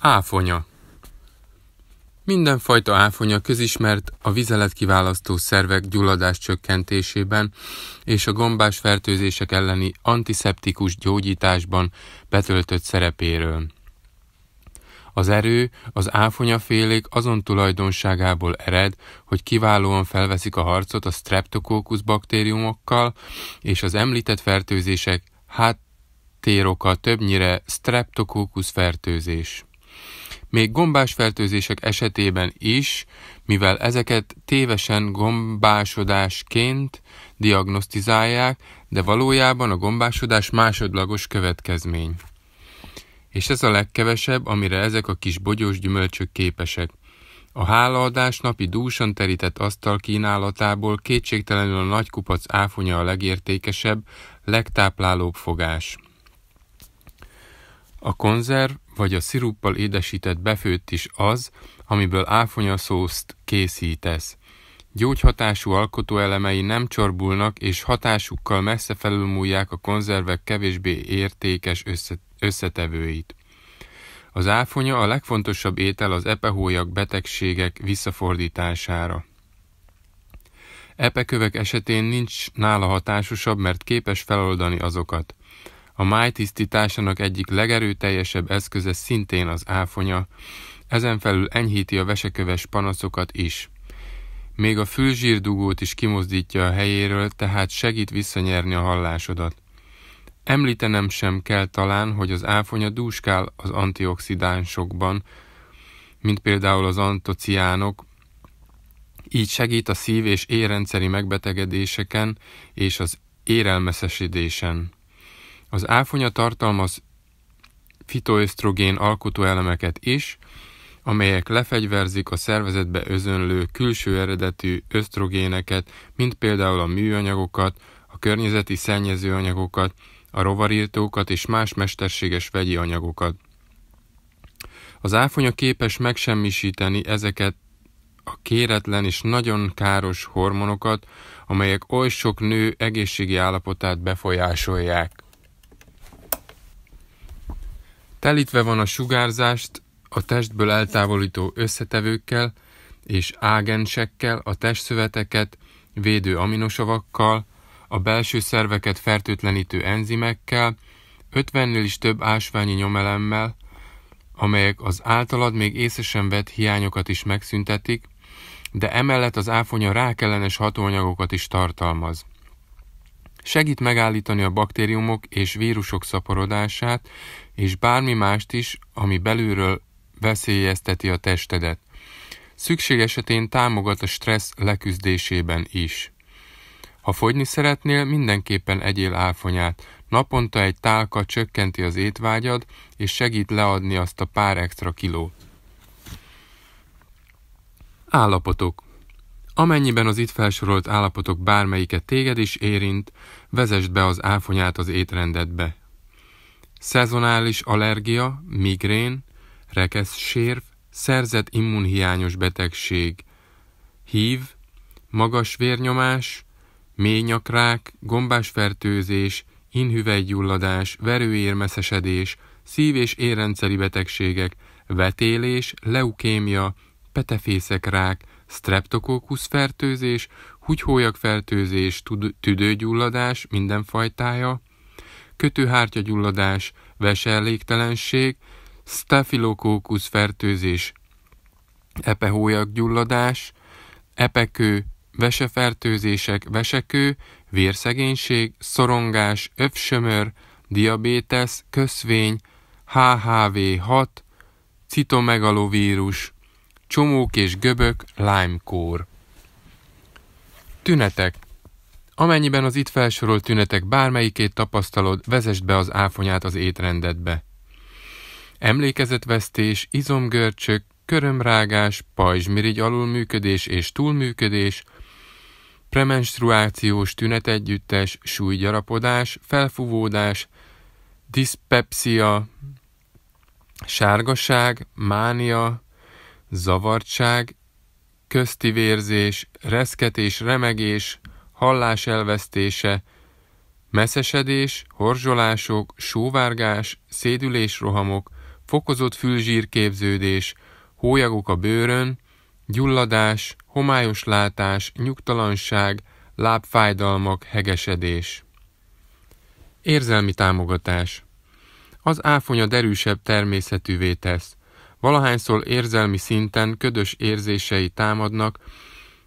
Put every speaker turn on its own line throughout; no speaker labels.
Áfonya Mindenfajta áfonya közismert a vizelet kiválasztó szervek gyulladás csökkentésében és a gombás fertőzések elleni antiszeptikus gyógyításban betöltött szerepéről. Az erő az áfonyafélék azon tulajdonságából ered, hogy kiválóan felveszik a harcot a streptokókusz baktériumokkal, és az említett fertőzések háttéroka többnyire streptokókusz fertőzés. Még gombás fertőzések esetében is, mivel ezeket tévesen gombásodásként diagnosztizálják, de valójában a gombásodás másodlagos következmény. És ez a legkevesebb, amire ezek a kis bogyós gyümölcsök képesek. A hálaadás napi dúsan terített asztal kínálatából kétségtelenül a nagy kupac áfonya a legértékesebb, legtáplálóbb fogás. A konzerv vagy a sziruppal édesített befőtt is az, amiből áfonyaszószt készítesz. Gyógyhatású alkotóelemei nem csorbulnak, és hatásukkal messze felülmúlják a konzervek kevésbé értékes összetevőit. Az áfonya a legfontosabb étel az epehólyak betegségek visszafordítására. Epekövek esetén nincs nála hatásosabb, mert képes feloldani azokat. A máj tisztításának egyik legerőteljesebb eszköze szintén az áfonya, ezen felül enyhíti a veseköves panaszokat is. Még a fülzsírdugót is kimozdítja a helyéről, tehát segít visszanyerni a hallásodat. Említenem sem kell talán, hogy az áfonya dúskál az antioxidánsokban, mint például az antociánok, így segít a szív- és érrendszeri megbetegedéseken és az érelmeszesedésen. Az áfonya tartalmaz fitoösztrogén alkotóelemeket is, amelyek lefegyverzik a szervezetbe özönlő külső eredetű ösztrogéneket, mint például a műanyagokat, a környezeti szennyezőanyagokat, a rovarírtókat és más mesterséges vegyi anyagokat. Az áfonya képes megsemmisíteni ezeket a kéretlen és nagyon káros hormonokat, amelyek oly sok nő egészségi állapotát befolyásolják. Telítve van a sugárzást a testből eltávolító összetevőkkel és ágensekkel, a testszöveteket védő aminosavakkal, a belső szerveket fertőtlenítő enzimekkel, 50-nél is több ásványi nyomelemmel, amelyek az általad még észesen vett hiányokat is megszüntetik, de emellett az áfonya rákellenes hatóanyagokat is tartalmaz segít megállítani a baktériumok és vírusok szaporodását, és bármi mást is, ami belülről veszélyezteti a testedet. Szükség esetén támogat a stressz leküzdésében is. Ha fogyni szeretnél, mindenképpen egyél áfonyát. Naponta egy tálka csökkenti az étvágyad, és segít leadni azt a pár extra kilót. Állapotok Amennyiben az itt felsorolt állapotok bármelyike téged is érint, vezesd be az áfonyát az étrendedbe. Szezonális allergia, migrén, rekeszsérv, szerzett immunhiányos betegség, hív, magas vérnyomás, ményakrák, gombás fertőzés, inhüvelygyulladás, verőérmeszesedés, szív- és érrendszeri betegségek, vetélés, leukémia, petefészekrák, streptokókusz fertőzés, húgyhólyag fertőzés, tüdőgyulladás mindenfajtája, kötőhártyagyulladás, veselégtelenség, stafilokókusz fertőzés, gyulladás, epekő, vesefertőzések, vesekő, vérszegénység, szorongás, övsömör, diabétesz, köszvény, HHV6, citomegalovírus, csomók és göbök, lime-kór. Tünetek Amennyiben az itt felsorolt tünetek bármelyikét tapasztalod, vezest be az áfonyát az étrendedbe. Emlékezetvesztés, izomgörcsök, körömrágás, pajzsmirigy alulműködés és túlműködés, premenstruációs tünetegyüttes, súlygyarapodás, felfúvódás, diszpepsia, sárgaság, mánia, zavartság, közti vérzés, reszketés, remegés, hallás elvesztése, meszesedés, horzsolások, sóvárgás, szédülésrohamok, fokozott fülzsírképződés, hólyagok a bőrön, gyulladás, homályos látás, nyugtalanság, lábfájdalmak, hegesedés. Érzelmi támogatás. Az áfonya derűsebb természetűvé tesz. Valahányszor érzelmi szinten ködös érzései támadnak,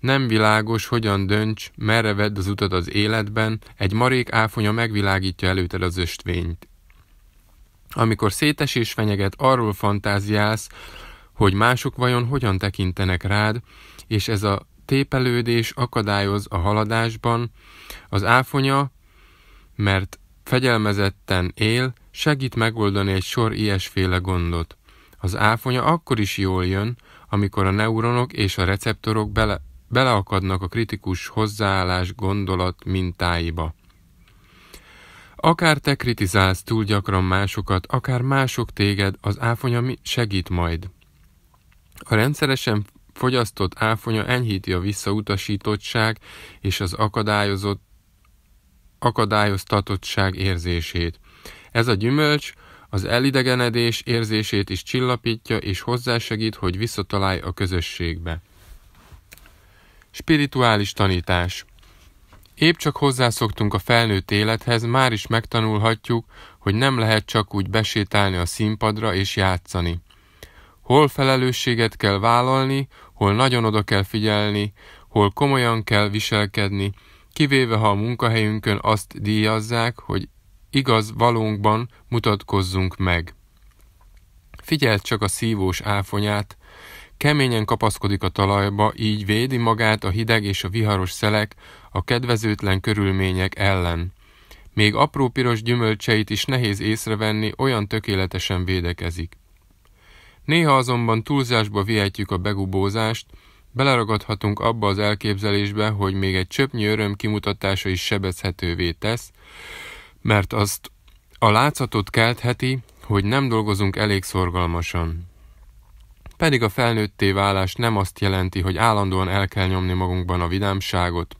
nem világos, hogyan dönts, merre vedd az utat az életben, egy marék áfonya megvilágítja előtted az östvényt. Amikor szétesés fenyeget, arról fantáziálsz, hogy mások vajon hogyan tekintenek rád, és ez a tépelődés akadályoz a haladásban, az áfonya, mert fegyelmezetten él, segít megoldani egy sor ilyesféle gondot. Az áfonya akkor is jól jön, amikor a neuronok és a receptorok bele, beleakadnak a kritikus hozzáállás gondolat mintáiba. Akár te kritizálsz túl gyakran másokat, akár mások téged, az áfonya segít majd. A rendszeresen fogyasztott áfonya enyhíti a visszautasítottság és az akadályozott, akadályoztatottság érzését. Ez a gyümölcs az elidegenedés érzését is csillapítja, és hozzásegít, hogy visszatalálj a közösségbe. Spirituális tanítás Épp csak hozzászoktunk a felnőtt élethez, már is megtanulhatjuk, hogy nem lehet csak úgy besétálni a színpadra és játszani. Hol felelősséget kell vállalni, hol nagyon oda kell figyelni, hol komolyan kell viselkedni, kivéve ha a munkahelyünkön azt díjazzák, hogy igaz valónkban mutatkozzunk meg. Figyelt csak a szívós áfonyát, keményen kapaszkodik a talajba, így védi magát a hideg és a viharos szelek, a kedvezőtlen körülmények ellen. Még apró piros gyümölcseit is nehéz észrevenni, olyan tökéletesen védekezik. Néha azonban túlzásba vihetjük a begubózást, beleragadhatunk abba az elképzelésbe, hogy még egy csöpnyi öröm kimutatása is sebezhetővé tesz, mert azt a látszatot keltheti, hogy nem dolgozunk elég szorgalmasan. Pedig a felnőtté válás nem azt jelenti, hogy állandóan el kell nyomni magunkban a vidámságot.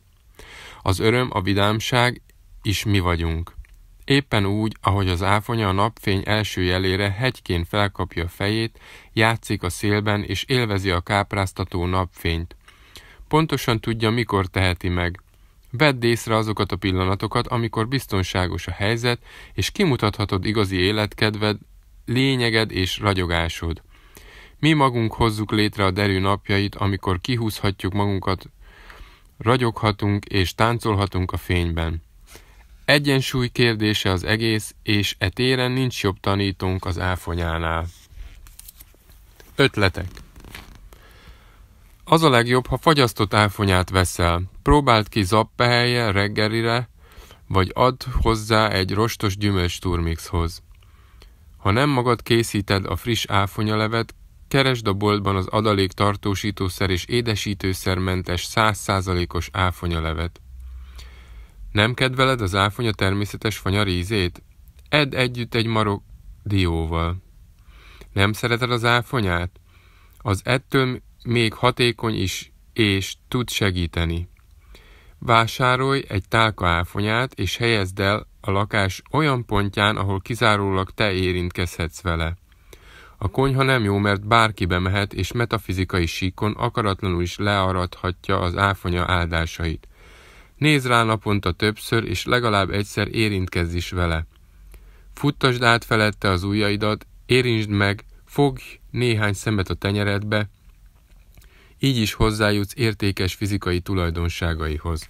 Az öröm, a vidámság is mi vagyunk. Éppen úgy, ahogy az áfonya a napfény első jelére hegyként felkapja a fejét, játszik a szélben és élvezi a kápráztató napfényt. Pontosan tudja, mikor teheti meg – Vedd észre azokat a pillanatokat, amikor biztonságos a helyzet, és kimutathatod igazi életkedved, lényeged és ragyogásod. Mi magunk hozzuk létre a derű napjait, amikor kihúzhatjuk magunkat, ragyoghatunk és táncolhatunk a fényben. Egyensúly kérdése az egész, és e téren nincs jobb tanítónk az áfonyánál. Ötletek az a legjobb, ha fagyasztott áfonyát veszel. Próbáld ki zappehelyjel reggelire, vagy add hozzá egy rostos gyümölcs turmixhoz. Ha nem magad készíted a friss áfonyalevet, keresd a boltban az adalék tartósítószer és édesítőszermentes 100%-os áfonyalevet. Nem kedveled az áfonya természetes fanya ízét? Edd együtt egy marok dióval. Nem szereted az áfonyát? Az ettől még hatékony is, és tud segíteni. Vásárolj egy tálka áfonyát, és helyezd el a lakás olyan pontján, ahol kizárólag te érintkezhetsz vele. A konyha nem jó, mert bárki bemehet, és metafizikai síkon akaratlanul is learadhatja az áfonya áldásait. Nézz rá naponta többször, és legalább egyszer érintkezz is vele. Futtasd át felette az ujjaidat, érintsd meg, fogj néhány szemet a tenyeredbe, így is hozzájutsz értékes fizikai tulajdonságaihoz.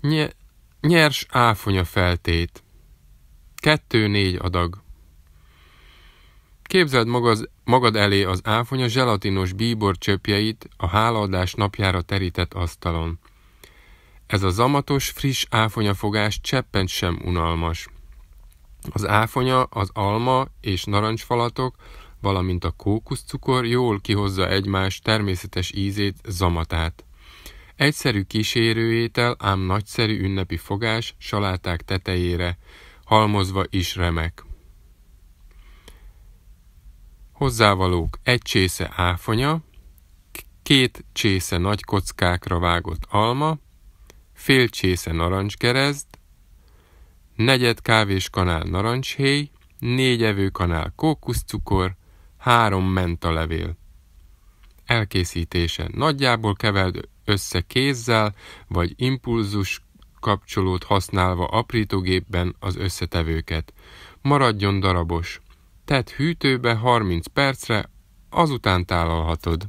Nye, nyers áfonya feltét. Kettő-négy adag. Képzeld magad, magad elé az áfonya zselatinos bíbor csöpjeit a hálaadás napjára terített asztalon. Ez a zamatos, friss áfonyafogás cseppent sem unalmas. Az áfonya, az alma és narancsfalatok, valamint a kókuszcukor jól kihozza egymás természetes ízét, zamatát. Egyszerű kísérőétel, ám nagyszerű ünnepi fogás saláták tetejére, halmozva is remek. Hozzávalók egy csésze áfonya, két csésze nagy kockákra vágott alma, fél csésze narancskereszt, negyed kávéskanál narancshéj, négy evőkanál kókuszcukor, három mentalevél. Elkészítése. Nagyjából keverd össze kézzel, vagy impulzus kapcsolót használva aprítógépben az összetevőket. Maradjon darabos. Tedd hűtőbe 30 percre, azután tálalhatod.